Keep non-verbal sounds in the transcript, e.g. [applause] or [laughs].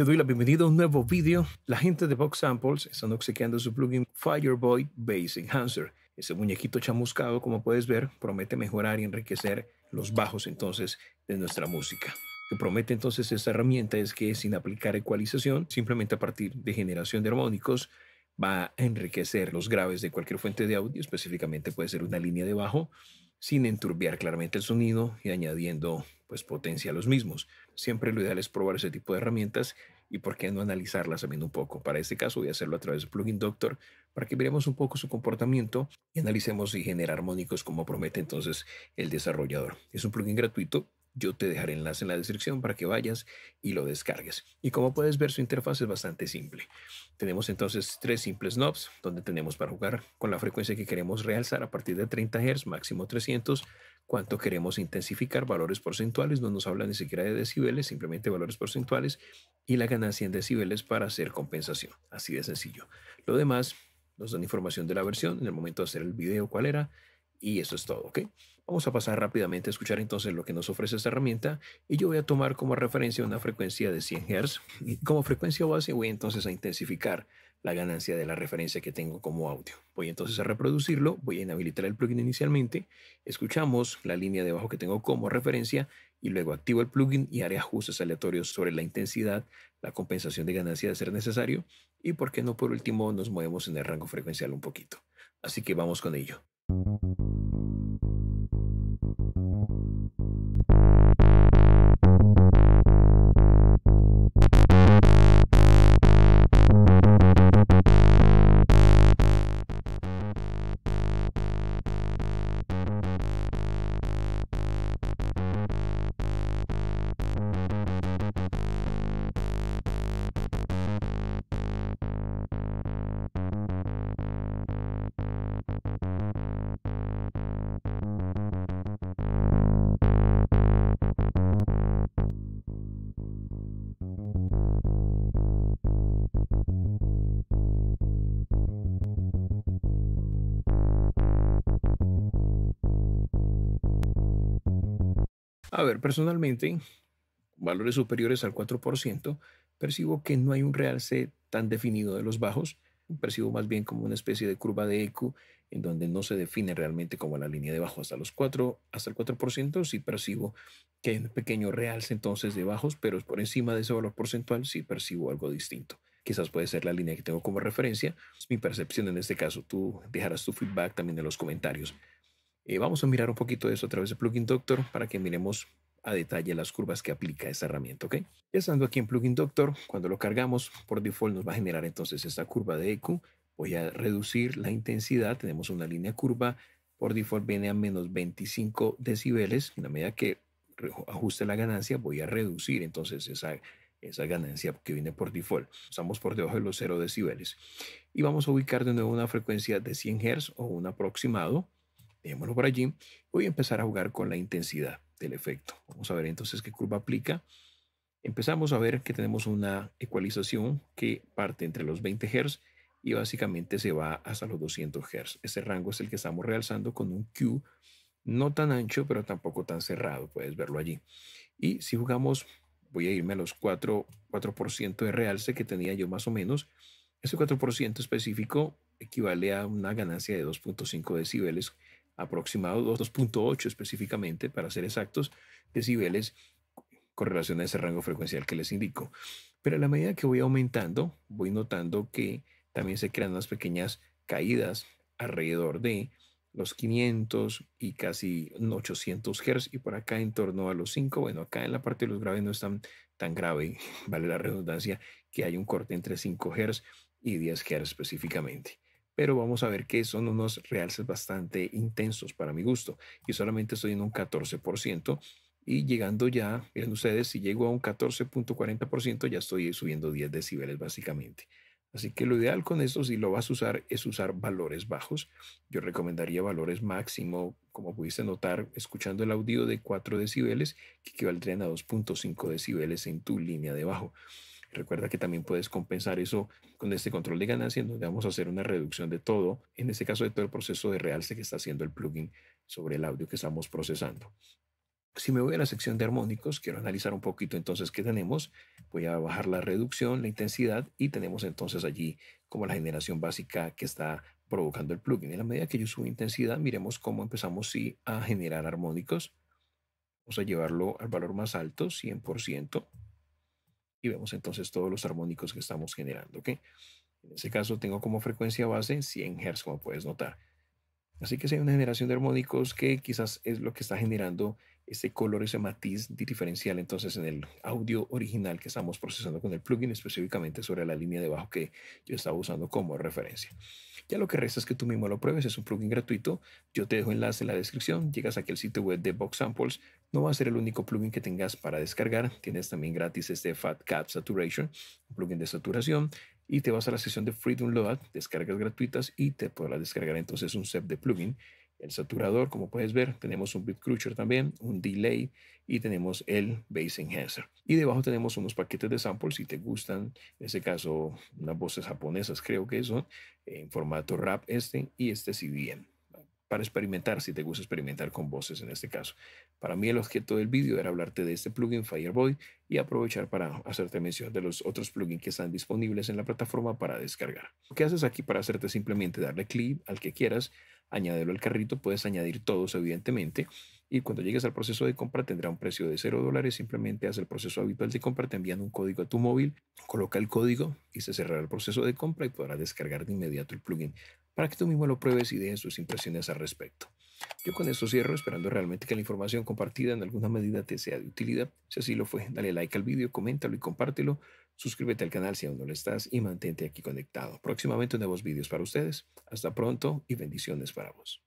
Te doy la bienvenida a un nuevo vídeo. La gente de Box Samples están obsequiando su plugin Fireboy Bass Enhancer. Ese muñequito chamuscado, como puedes ver, promete mejorar y enriquecer los bajos entonces de nuestra música. Lo que promete entonces esta herramienta es que sin aplicar ecualización, simplemente a partir de generación de armónicos, va a enriquecer los graves de cualquier fuente de audio, específicamente puede ser una línea de bajo, sin enturbiar claramente el sonido y añadiendo pues potencia los mismos. Siempre lo ideal es probar ese tipo de herramientas y por qué no analizarlas también un poco. Para este caso voy a hacerlo a través de Plugin Doctor para que veamos un poco su comportamiento y analicemos si genera armónicos como promete entonces el desarrollador. Es un plugin gratuito yo te dejaré enlace en la descripción para que vayas y lo descargues. Y como puedes ver, su interfaz es bastante simple. Tenemos entonces tres simples knobs donde tenemos para jugar con la frecuencia que queremos realzar a partir de 30 Hz, máximo 300, cuánto queremos intensificar, valores porcentuales, no nos habla ni siquiera de decibeles, simplemente valores porcentuales y la ganancia en decibeles para hacer compensación. Así de sencillo. Lo demás nos dan información de la versión en el momento de hacer el video cuál era y eso es todo, ¿ok? Vamos a pasar rápidamente a escuchar entonces lo que nos ofrece esta herramienta y yo voy a tomar como referencia una frecuencia de 100 Hz y como frecuencia base voy entonces a intensificar la ganancia de la referencia que tengo como audio. Voy entonces a reproducirlo, voy a inhabilitar el plugin inicialmente, escuchamos la línea de bajo que tengo como referencia y luego activo el plugin y haré ajustes aleatorios sobre la intensidad, la compensación de ganancia de ser necesario y por qué no por último nos movemos en el rango frecuencial un poquito. Así que vamos con ello. A ver, personalmente, valores superiores al 4%, percibo que no hay un realce tan definido de los bajos, percibo más bien como una especie de curva de eco en donde no se define realmente como la línea de bajo hasta los 4, hasta el 4%, sí percibo que hay un pequeño realce entonces de bajos, pero por encima de ese valor porcentual sí percibo algo distinto. Quizás puede ser la línea que tengo como referencia. mi percepción en este caso. Tú dejarás tu feedback también en los comentarios. Eh, vamos a mirar un poquito de eso a través de Plugin Doctor para que miremos a detalle las curvas que aplica esta herramienta, ¿ok? Ya estando aquí en Plugin Doctor, cuando lo cargamos, por default nos va a generar entonces esta curva de EQ. Voy a reducir la intensidad, tenemos una línea curva, por default viene a menos 25 decibeles, en la medida que ajuste la ganancia voy a reducir entonces esa, esa ganancia que viene por default. Estamos por debajo de los 0 decibeles. Y vamos a ubicar de nuevo una frecuencia de 100 Hz o un aproximado dejémoslo por allí. Voy a empezar a jugar con la intensidad del efecto. Vamos a ver entonces qué curva aplica. Empezamos a ver que tenemos una ecualización que parte entre los 20 Hz y básicamente se va hasta los 200 Hz. Ese rango es el que estamos realzando con un Q no tan ancho, pero tampoco tan cerrado. Puedes verlo allí. Y si jugamos, voy a irme a los 4%, 4 de realce que tenía yo más o menos. Ese 4% específico equivale a una ganancia de 2.5 decibeles aproximado 2.8 específicamente, para ser exactos, decibeles con relación a ese rango frecuencial que les indico. Pero a la medida que voy aumentando, voy notando que también se crean unas pequeñas caídas alrededor de los 500 y casi 800 Hz y por acá en torno a los 5, bueno, acá en la parte de los graves no están tan, tan grave, [laughs] vale la redundancia, que hay un corte entre 5 Hz y 10 Hz específicamente pero vamos a ver que son unos realces bastante intensos para mi gusto. y solamente estoy en un 14% y llegando ya, miren ustedes, si llego a un 14.40% ya estoy subiendo 10 decibeles básicamente. Así que lo ideal con esto, si lo vas a usar, es usar valores bajos. Yo recomendaría valores máximo, como pudiste notar, escuchando el audio de 4 decibeles, que equivaldrían a 2.5 decibeles en tu línea de bajo. Recuerda que también puedes compensar eso con este control de ganancia, donde vamos a hacer una reducción de todo, en este caso de todo el proceso de realce que está haciendo el plugin sobre el audio que estamos procesando. Si me voy a la sección de armónicos, quiero analizar un poquito entonces qué tenemos. Voy a bajar la reducción, la intensidad y tenemos entonces allí como la generación básica que está provocando el plugin. En la medida que yo subo intensidad, miremos cómo empezamos sí, a generar armónicos. Vamos a llevarlo al valor más alto, 100% y vemos entonces todos los armónicos que estamos generando. ¿ok? En ese caso tengo como frecuencia base 100 Hz, como puedes notar. Así que si hay una generación de armónicos que quizás es lo que está generando ese color, ese matiz diferencial entonces en el audio original que estamos procesando con el plugin específicamente sobre la línea de bajo que yo estaba usando como referencia. Ya lo que resta es que tú mismo lo pruebes, es un plugin gratuito, yo te dejo enlace en la descripción, llegas aquí al sitio web de Box Samples, no va a ser el único plugin que tengas para descargar, tienes también gratis este Fat Cap Saturation, un plugin de saturación, y te vas a la sección de Freedom Load, descargas gratuitas y te podrás descargar entonces un set de plugin el saturador, como puedes ver, tenemos un bit crusher también, un delay y tenemos el bass enhancer. Y debajo tenemos unos paquetes de samples si te gustan, en este caso unas voces japonesas creo que son, en formato rap este y este bien para experimentar, si te gusta experimentar con voces en este caso. Para mí el objeto del vídeo era hablarte de este plugin Fireboy y aprovechar para hacerte mención de los otros plugins que están disponibles en la plataforma para descargar. Lo que haces aquí para hacerte simplemente darle clic al que quieras, añádelo al carrito, puedes añadir todos evidentemente y cuando llegues al proceso de compra tendrá un precio de 0 dólares, simplemente haz el proceso habitual de compra, te envían un código a tu móvil, coloca el código y se cerrará el proceso de compra y podrás descargar de inmediato el plugin para que tú mismo lo pruebes y dejes tus impresiones al respecto. Yo con esto cierro, esperando realmente que la información compartida en alguna medida te sea de utilidad. Si así lo fue, dale like al vídeo, coméntalo y compártelo. Suscríbete al canal si aún no lo estás y mantente aquí conectado. Próximamente nuevos vídeos para ustedes. Hasta pronto y bendiciones para vos.